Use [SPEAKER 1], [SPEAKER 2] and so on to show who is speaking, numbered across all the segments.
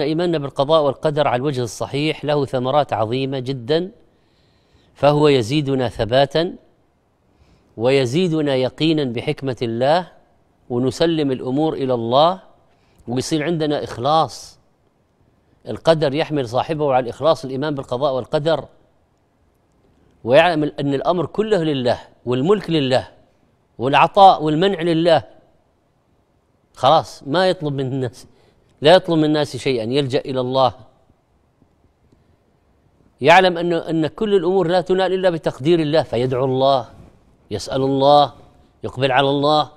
[SPEAKER 1] إيماننا بالقضاء والقدر على الوجه الصحيح له ثمرات عظيمة جدا فهو يزيدنا ثباتا ويزيدنا يقينا بحكمة الله ونسلم الأمور إلى الله ويصير عندنا إخلاص القدر يحمل صاحبه على الإخلاص الإيمان بالقضاء والقدر ويعلم أن الأمر كله لله والملك لله والعطاء والمنع لله خلاص ما يطلب من الناس لا يطلب من الناس شيئا يلجا الى الله يعلم ان ان كل الامور لا تنال الا بتقدير الله فيدعو الله يسال الله يقبل على الله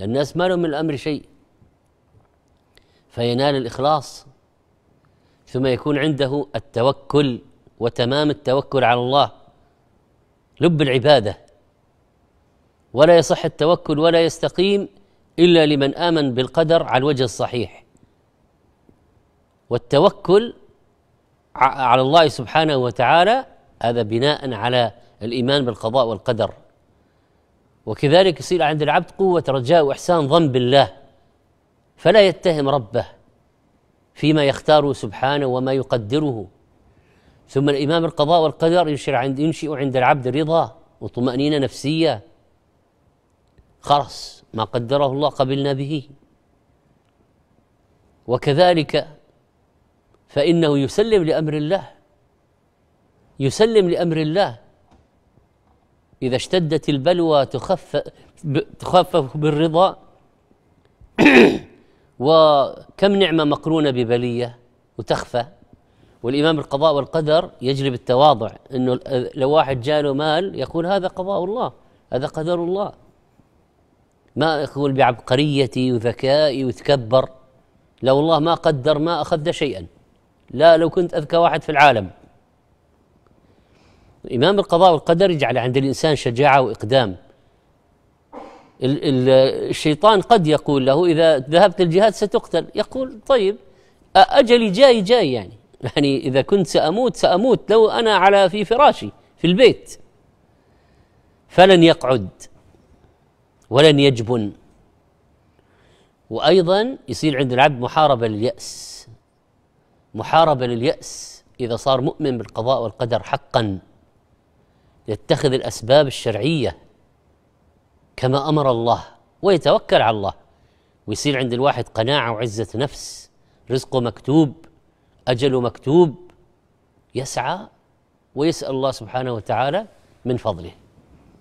[SPEAKER 1] الناس ما لهم من الامر شيء فينال الاخلاص ثم يكون عنده التوكل وتمام التوكل على الله لب العباده ولا يصح التوكل ولا يستقيم الا لمن امن بالقدر على الوجه الصحيح والتوكل على الله سبحانه وتعالى هذا بناء على الايمان بالقضاء والقدر وكذلك يصير عند العبد قوه رجاء واحسان ظن بالله فلا يتهم ربه فيما يختاره سبحانه وما يقدره ثم الامام القضاء والقدر ينشئ عند ينشئ عند العبد رضا وطمانينه نفسيه خلاص ما قدره الله قبلنا به وكذلك فإنه يسلم لأمر الله يسلم لأمر الله إذا اشتدت البلوى تخفف تخفف بالرضا وكم نعمة مقرونة ببلية وتخفى والإمام القضاء والقدر يجلب التواضع أنه لو واحد جاله مال يقول هذا قضاء الله هذا قدر الله ما يقول بعبقريتي وذكائي وتكبر لو الله ما قدر ما أخذ شيئا لا لو كنت أذكى واحد في العالم إمام القضاء والقدر يجعل عند الإنسان شجاعة وإقدام الشيطان قد يقول له إذا ذهبت للجهاد ستقتل يقول طيب أجلي جاي جاي يعني يعني إذا كنت سأموت سأموت لو أنا على في فراشي في البيت فلن يقعد ولن يجبن وأيضا يصير عند العبد محاربة لليأس محاربة لليأس إذا صار مؤمن بالقضاء والقدر حقا يتخذ الأسباب الشرعية كما أمر الله ويتوكل على الله ويصير عند الواحد قناعة وعزة نفس رزقه مكتوب أجله مكتوب يسعى ويسأل الله سبحانه وتعالى من فضله